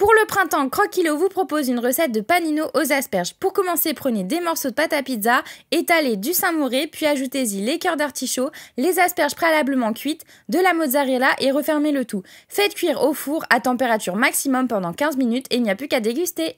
Pour le printemps, Croquillo vous propose une recette de panino aux asperges. Pour commencer, prenez des morceaux de pâte à pizza, étalez du saint puis ajoutez-y les cœurs d'artichaut, les asperges préalablement cuites, de la mozzarella et refermez le tout. Faites cuire au four à température maximum pendant 15 minutes et il n'y a plus qu'à déguster.